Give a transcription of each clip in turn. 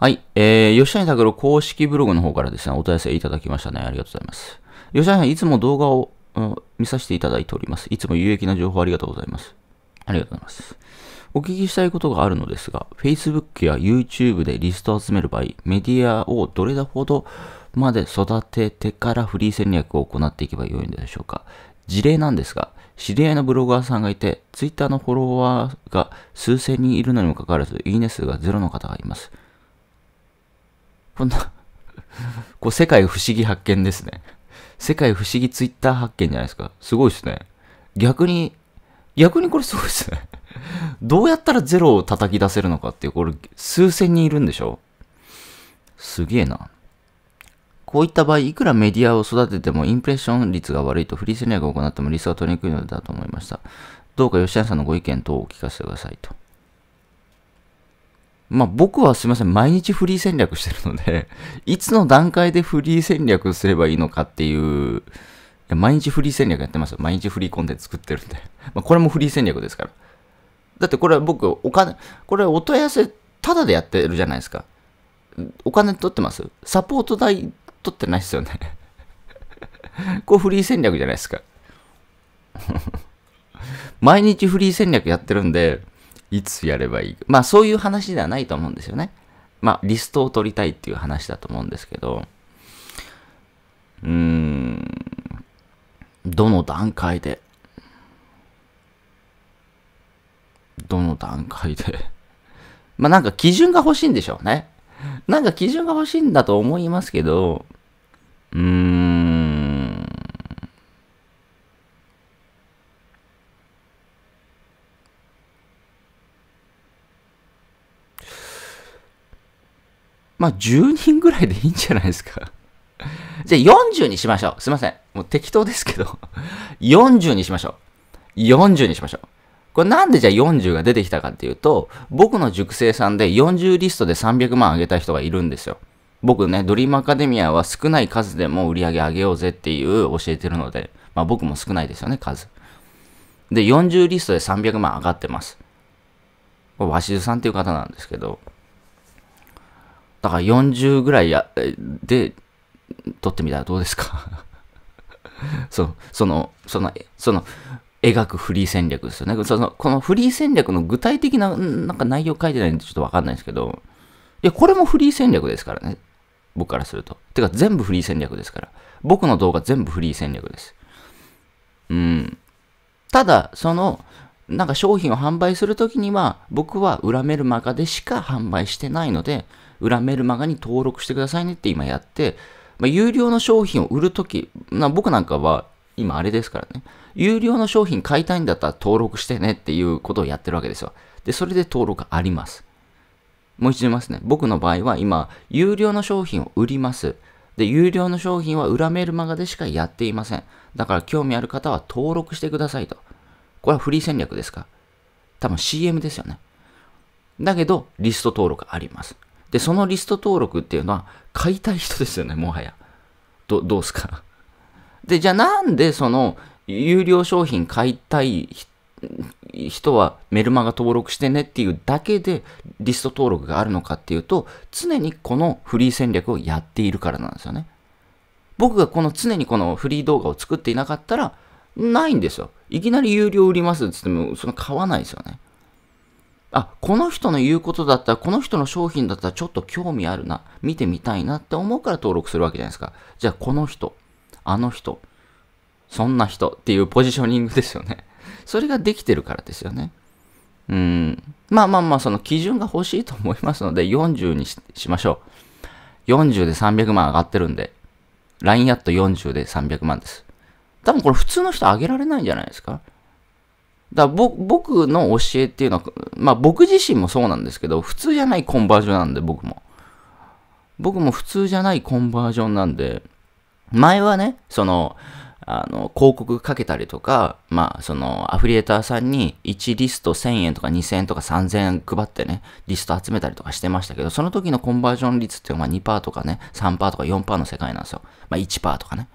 はい。えー、吉谷拓郎公式ブログの方からですね、お問い合わせいただきましたね。ありがとうございます。吉谷さん、いつも動画を、うん、見させていただいております。いつも有益な情報ありがとうございます。ありがとうございます。お聞きしたいことがあるのですが、Facebook や YouTube でリストを集める場合、メディアをどれだほどまで育ててからフリー戦略を行っていけばよいのでしょうか。事例なんですが、知り合いのブロガーさんがいて、Twitter のフォロワーが数千人いるのにもかかわらず、いいね数がゼロの方がいます。こんなこう、世界不思議発見ですね。世界不思議ツイッター発見じゃないですか。すごいですね。逆に、逆にこれすごいですね。どうやったらゼロを叩き出せるのかっていう、これ、数千人いるんでしょすげえな。こういった場合、いくらメディアを育ててもインプレッション率が悪いとフリー戦アが行ってもリストは取りにくいのだと思いました。どうか吉谷さんのご意見等をお聞かせくださいと。まあ僕はすいません、毎日フリー戦略してるので いつの段階でフリー戦略すればいいのかっていう、毎日フリー戦略やってますよ。毎日フリーコンテンツ作ってるんで まあこれもフリー戦略ですから。だってこれは僕、お金、これお問い合わせ、ただでやってるじゃないですか。お金取ってますサポート代取ってないですよね これフリー戦略じゃないですか毎日フリー戦略やってるんで、いつやればいいまあそういう話ではないと思うんですよね。まあリストを取りたいっていう話だと思うんですけど、うーん、どの段階で、どの段階で、まあなんか基準が欲しいんでしょうね。なんか基準が欲しいんだと思いますけど、うーん、まあ、10人ぐらいでいいんじゃないですか。じゃあ40にしましょう。すいません。もう適当ですけど40 にしましょう。40にしましょう。これなんでじゃあ40が出てきたかっていうと、僕の熟成さんで40リストで300万あげた人がいるんですよ。僕ね、ドリームアカデミアは少ない数でも売り上げ上げようぜっていう教えてるので、まあ僕も少ないですよね、数。で、40リストで300万上がってます。これ、鷲津さんっていう方なんですけど、だから40ぐらいやで撮ってみたらどうですか そうそのそのその描くフリー戦略ですよねそのこのフリー戦略の具体的ななんか内容書いてないんでちょっとわかんないですけどいやこれもフリー戦略ですからね僕からするとてか全部フリー戦略ですから僕の動画全部フリー戦略ですうんただそのなんか商品を販売するときには、僕は裏メルマガでしか販売してないので、裏メルマガに登録してくださいねって今やって、まあ、有料の商品を売るとき、な僕なんかは今あれですからね、有料の商品買いたいんだったら登録してねっていうことをやってるわけですよ。で、それで登録あります。もう一度言いますね。僕の場合は今、有料の商品を売ります。で、有料の商品は裏メルマガでしかやっていません。だから興味ある方は登録してくださいと。これはフリー戦略ですか多分 CM ですよね。だけど、リスト登録あります。で、そのリスト登録っていうのは、買いたい人ですよね、もはや。ど、どうすか。で、じゃあなんでその、有料商品買いたい人はメルマガ登録してねっていうだけでリスト登録があるのかっていうと、常にこのフリー戦略をやっているからなんですよね。僕がこの常にこのフリー動画を作っていなかったら、ないんですよ。いきなり有料売りますって言っても、その買わないですよね。あ、この人の言うことだったら、この人の商品だったらちょっと興味あるな、見てみたいなって思うから登録するわけじゃないですか。じゃあ、この人、あの人、そんな人っていうポジショニングですよね。それができてるからですよね。うん。まあまあまあ、その基準が欲しいと思いますので、40にしましょう。40で300万上がってるんで、LINE アット40で300万です。多分これ普通の人あげられないんじゃないですかだ僕の教えっていうのは、まあ僕自身もそうなんですけど、普通じゃないコンバージョンなんで僕も。僕も普通じゃないコンバージョンなんで、前はね、その、あの、広告かけたりとか、まあ、その、アフリエーターさんに1リスト1000円とか2000円とか3000円配ってね、リスト集めたりとかしてましたけど、その時のコンバージョン率っていうのは2%とかね、3%とか4%の世界なんですよ。まあ、1%とかね。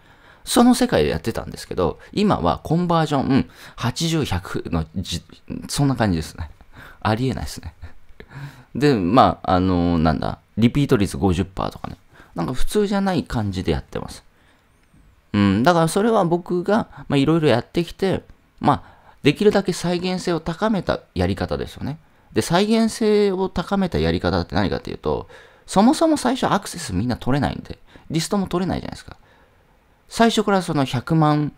その世界でやってたんですけど、今はコンバージョン80、100のじ、そんな感じですね。ありえないですね。で、まあ、あのー、なんだ、リピート率50%とかね。なんか普通じゃない感じでやってます。うん、だからそれは僕が、まあ、いろいろやってきて、まあ、できるだけ再現性を高めたやり方ですよね。で、再現性を高めたやり方って何かっていうと、そもそも最初アクセスみんな取れないんで、リストも取れないじゃないですか。最初からその100万、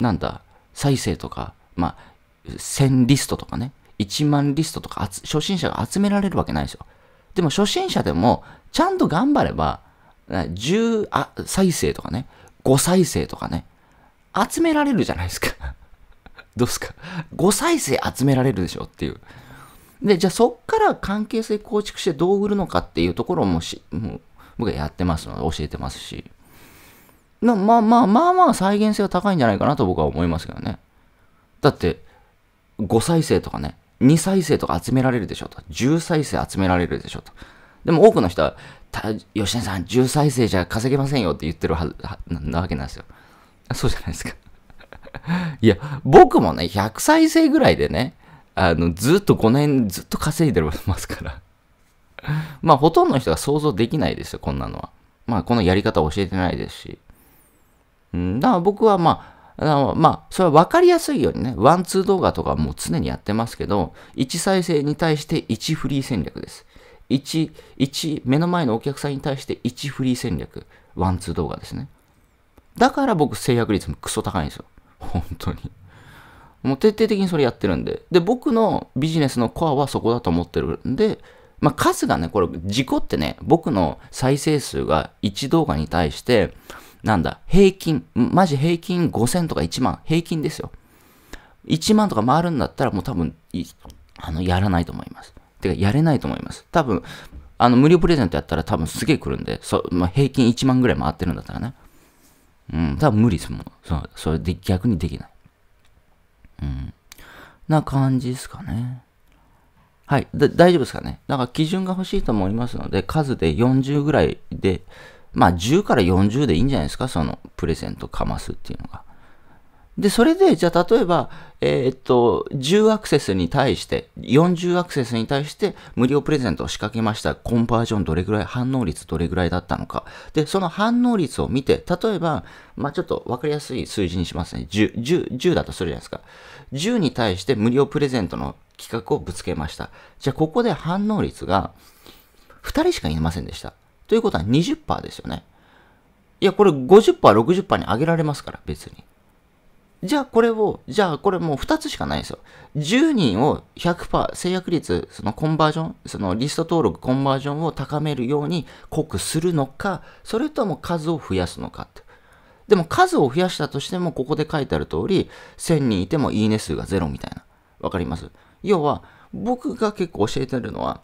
なんだ、再生とか、まあ、1000リストとかね、1万リストとか、初心者が集められるわけないですよ。でも初心者でも、ちゃんと頑張れば、10あ再生とかね、5再生とかね、集められるじゃないですか どうすか ?5 再生集められるでしょっていう。で、じゃあそっから関係性構築してどう売るのかっていうところもしもう僕はやってますので教えてますし。まあまあまあまあ再現性は高いんじゃないかなと僕は思いますけどね。だって、5再生とかね、2再生とか集められるでしょと。10再生集められるでしょと。でも多くの人は、吉根さん10再生じゃ稼げませんよって言ってるはずなわけなんですよ。そうじゃないですか いや、僕もね、100再生ぐらいでね、あの、ずっと5年ずっと稼いでますから まあ、ほとんどの人が想像できないですよ、こんなのは。まあ、このやり方教えてないですし。だから僕はまあ、あまあ、それは分かりやすいようにね、ワンツー動画とかも常にやってますけど、1再生に対して1フリー戦略です。1、1、目の前のお客さんに対して1フリー戦略。ワンツー動画ですね。だから僕、制約率もクソ高いんですよ。本当に。もう徹底的にそれやってるんで。で、僕のビジネスのコアはそこだと思ってるんで、まあ、数がね、これ、事故ってね、僕の再生数が1動画に対して、なんだ、平均、マジ平均5000とか1万、平均ですよ。1万とか回るんだったらもう多分、あの、やらないと思います。てか、やれないと思います。多分、あの、無料プレゼントやったら多分すげえ来るんで、そまあ、平均1万ぐらい回ってるんだったらね。うん、多分無理ですもん。そう、それで逆にできない。うん。な感じですかね。はい。大丈夫ですかね。だから基準が欲しいと思いますので、数で40ぐらいで、まあ10から40でいいんじゃないですか、そのプレゼントかますっていうのが。で、それで、じゃあ例えば、えー、っと、10アクセスに対して、40アクセスに対して無料プレゼントを仕掛けました。コンバージョンどれぐらい、反応率どれぐらいだったのか。で、その反応率を見て、例えば、まあ、ちょっとわかりやすい数字にしますね。10、10、10だとするじゃないですか。10に対して無料プレゼントの企画をぶつけました。じゃあここで反応率が2人しかいませんでした。ということは20%ですよね。いや、これ50%、60%に上げられますから、別に。じゃあこれを、じゃあこれもう2つしかないですよ。10人を100%制約率、そのコンバージョン、そのリスト登録コンバージョンを高めるように濃くするのか、それとも数を増やすのかって。でも数を増やしたとしても、ここで書いてある通り、1000人いてもいいね数が0みたいな。わかります要は、僕が結構教えてるのは、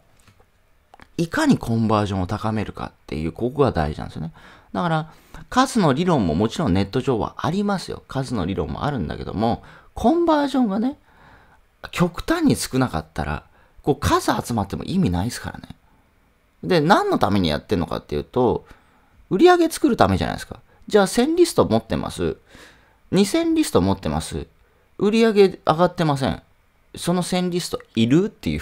いかにコンバージョンを高めるかっていう、ここが大事なんですよね。だから、数の理論ももちろんネット上はありますよ。数の理論もあるんだけども、コンバージョンがね、極端に少なかったら、こう数集まっても意味ないですからね。で、何のためにやってんのかっていうと、売り上げ作るためじゃないですか。じゃあ1000リスト持ってます。2000リスト持ってます。売り上げ上がってません。その1000リストいるっていう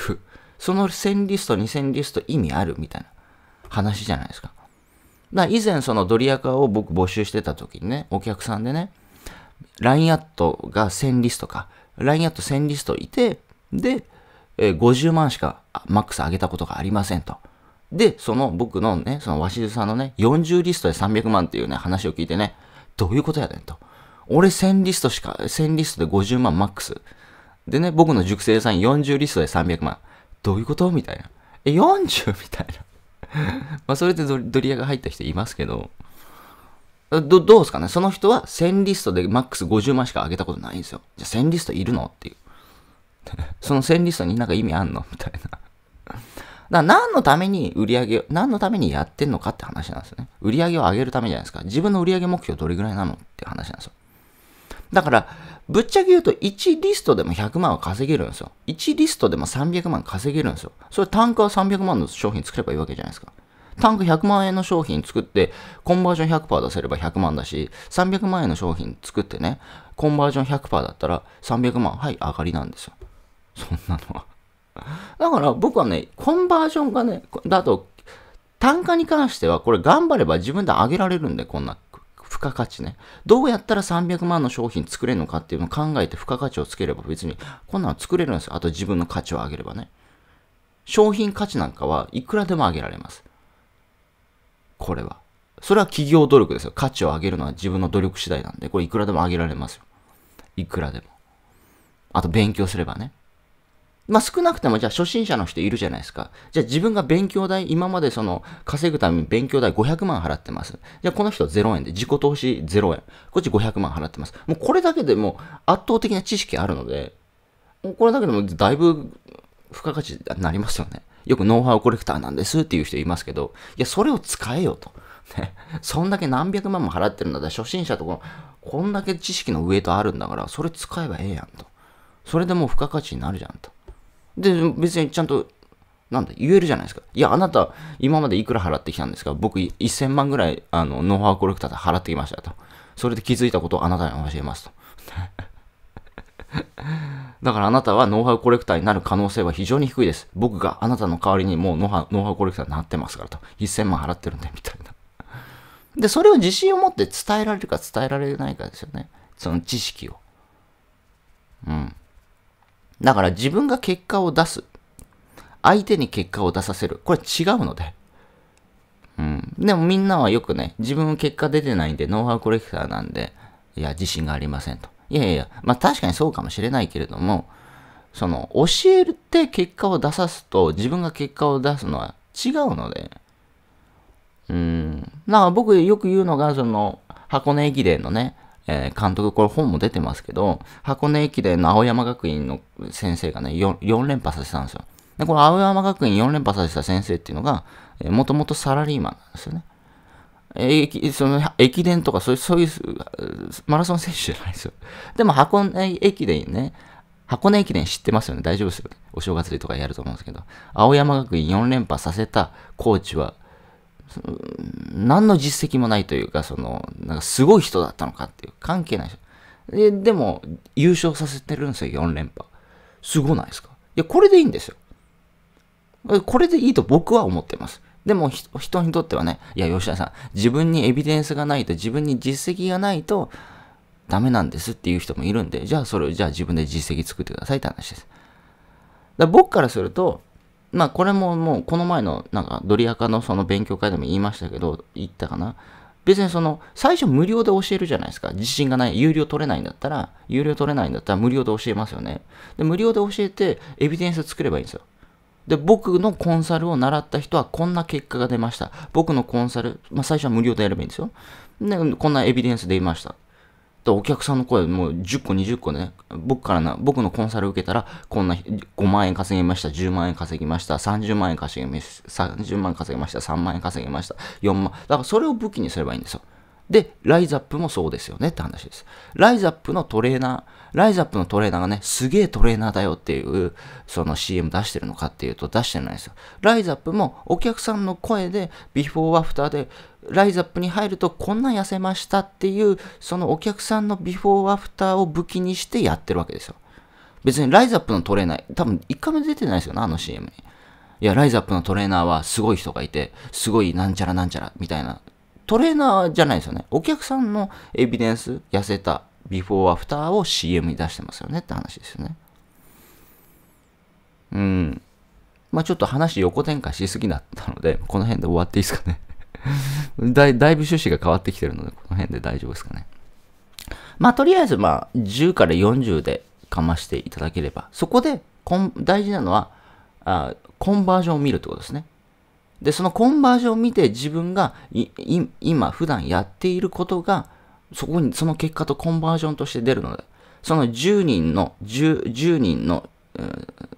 その1000リスト、2000リスト意味あるみたいな話じゃないですか。だ以前そのドリアカを僕募集してた時にね、お客さんでね、ラインアットが1000リストか、ラインアット1000リストいて、で、えー、50万しかマックス上げたことがありませんと。で、その僕のね、その鷲津さんのね、40リストで300万っていうね、話を聞いてね、どういうことやねんと。俺1000リストしか、1000リストで50万マックス。でね、僕の熟成さん40リストで300万。どういうことみたいな。え、40? みたいな。まあ、それでドリアが入った人いますけど、ど、どうですかねその人は1000リストでマックス50万しか上げたことないんですよ。じゃあ1000リストいるのっていう。その1000リストになんか意味あんのみたいな。だから何のために売り上げ何のためにやってんのかって話なんですよね。売り上げを上げるためじゃないですか。自分の売り上げ目標どれぐらいなのって話なんですよ。だから、ぶっちゃけ言うと1リストでも100万は稼げるんですよ。1リストでも300万稼げるんですよ。それ単価は300万の商品作ればいいわけじゃないですか。単価100万円の商品作って、コンバージョン100%出せれば100万だし、300万円の商品作ってね、コンバージョン100%だったら300万、はい、上がりなんですよ。そんなのはだから僕はね、コンバージョンがね、だと、単価に関しては、これ頑張れば自分で上げられるんで、こんな付加価値ね。どうやったら300万の商品作れるのかっていうのを考えて付加価値をつければ別に、こんなの作れるんですよ。あと自分の価値を上げればね。商品価値なんかはいくらでも上げられます。これは。それは企業努力ですよ。価値を上げるのは自分の努力次第なんで、これいくらでも上げられますよ。いくらでも。あと勉強すればね。まあ、少なくてもじゃあ初心者の人いるじゃないですか。じゃあ自分が勉強代、今までその稼ぐために勉強代500万払ってます。じゃあこの人0円で、自己投資0円。こっち500万払ってます。もうこれだけでも圧倒的な知識あるので、これだけでもだいぶ付加価値になりますよね。よくノウハウコレクターなんですっていう人いますけど、いや、それを使えよと。ねそんだけ何百万も払ってるんだったら初心者とここんだけ知識のウとトあるんだから、それ使えばええやんと。それでもう付加価値になるじゃんと。で、別にちゃんと、なんだ、言えるじゃないですか。いや、あなた、今までいくら払ってきたんですか僕、1000万ぐらい、あの、ノウハウコレクターで払ってきましたと。それで気づいたことをあなたに教えますと。だからあなたはノウハウコレクターになる可能性は非常に低いです。僕があなたの代わりにもうノウハウノウハウコレクターになってますからと。1000万払ってるんで、みたいな。で、それを自信を持って伝えられるか伝えられないかですよね。その知識を。うん。だから自分が結果を出す。相手に結果を出させる。これ違うので。うん。でもみんなはよくね、自分結果出てないんで、ノウハウコレクターなんで、いや、自信がありませんと。いやいや、まあ確かにそうかもしれないけれども、その、教えるって結果を出さすと、自分が結果を出すのは違うので。うん。だから僕よく言うのが、その、箱根駅伝のね、えー、監督、これ本も出てますけど、箱根駅伝の青山学院の先生がね、4, 4連覇させたんですよ。で、この青山学院4連覇させた先生っていうのが、えー、もともとサラリーマンなんですよね。駅その駅伝とかそういうそういうマラソン選手じゃないですよ。でも箱根駅伝ね、箱根駅伝知ってますよね。大丈夫ですよ、お正月でとかやると思うんですけど。青山学院4連覇させたコーチは何の実績もないというか、その、なんかすごい人だったのかっていう、関係ない人。で、でも、優勝させてるんですよ、4連覇。すごないですかいや、これでいいんですよ。これでいいと僕は思ってます。でも、人にとってはね、いや、吉田さん、自分にエビデンスがないと、自分に実績がないと、ダメなんですっていう人もいるんで、じゃあそれを、じゃあ自分で実績作ってくださいって話です。だ僕からすると、まあこれももうこの前のなんかドリアカのその勉強会でも言いましたけど、言ったかな。別にその最初無料で教えるじゃないですか。自信がない。有料取れないんだったら、有料取れないんだったら無料で教えますよね。で、無料で教えてエビデンス作ればいいんですよ。で、僕のコンサルを習った人はこんな結果が出ました。僕のコンサル、まあ最初は無料でやればいいんですよ。で、こんなエビデンス出ました。お客さんの声、もう10個、20個ね、僕からな、僕のコンサル受けたら、こんな5万円稼ぎました、10万円稼ぎました、30万円稼ぎました、30万稼ぎました、3万円稼ぎました、4万。だからそれを武器にすればいいんですよ。で、ライザップもそうですよねって話です。ライザップのトレーナー、ライザップのトレーナーがね、すげえトレーナーだよっていう、その CM 出してるのかっていうと出してないですよ。ライザップもお客さんの声で、ビフォーアフターで、ライズアップに入るとこんな痩せましたっていうそのお客さんのビフォーアフターを武器にしてやってるわけですよ。別にライズアップのトレーナー、多分1回も出てないですよね、あの CM に。いや、ライズアップのトレーナーはすごい人がいて、すごいなんちゃらなんちゃらみたいな。トレーナーじゃないですよね。お客さんのエビデンス、痩せた、ビフォーアフターを CM に出してますよねって話ですよね。うん。まあちょっと話横展開しすぎだったので、この辺で終わっていいですかね。だいぶ趣旨が変わってきてるので、この辺で大丈夫ですかね。まあ、とりあえず、まあ、10から40でかましていただければ、そこでこん、大事なのはあ、コンバージョンを見るってことですね。で、そのコンバージョンを見て自分がいい今、普段やっていることが、そこに、その結果とコンバージョンとして出るので、その10人の、10, 10人の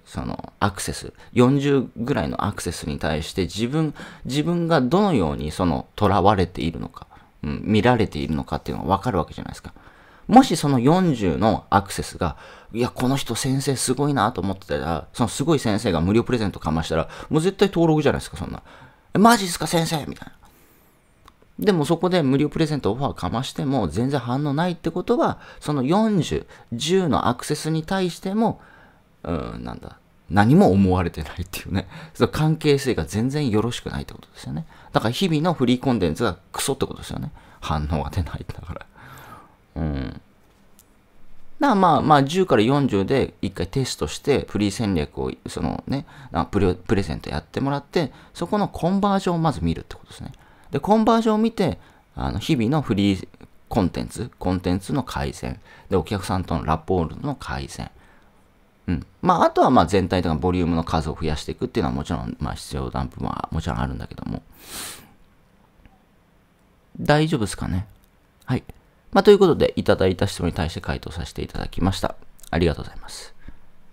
そのアクセス、40ぐらいのアクセスに対して自分、自分がどのようにその囚われているのか、うん、見られているのかっていうのがわかるわけじゃないですか。もしその40のアクセスが、いや、この人先生すごいなと思ってたら、そのすごい先生が無料プレゼントかましたら、もう絶対登録じゃないですか、そんな。え、マジっすか先生みたいな。でもそこで無料プレゼントオファーかましても全然反応ないってことは、その40、10のアクセスに対しても、うん、なんだ、何も思われてないっていうね、その関係性が全然よろしくないってことですよね。だから日々のフリーコンテンツがクソってことですよね。反応が出ないんだから。うん。なまあまあ10から40で一回テストしてフリー戦略をそのねプレプレゼントやってもらってそこのコンバージョンをまず見るってことですね。でコンバージョンを見てあの日々のフリーコンテンツコンテンツの改善でお客さんとのラポールの改善うん。まあ、あとはまあ全体とかボリュームの数を増やしていくっていうのはもちろん、まあ必要ダンプはもちろんあるんだけども。大丈夫ですかねはい。まあ、ということで、いただいた質問に対して回答させていただきました。ありがとうございます。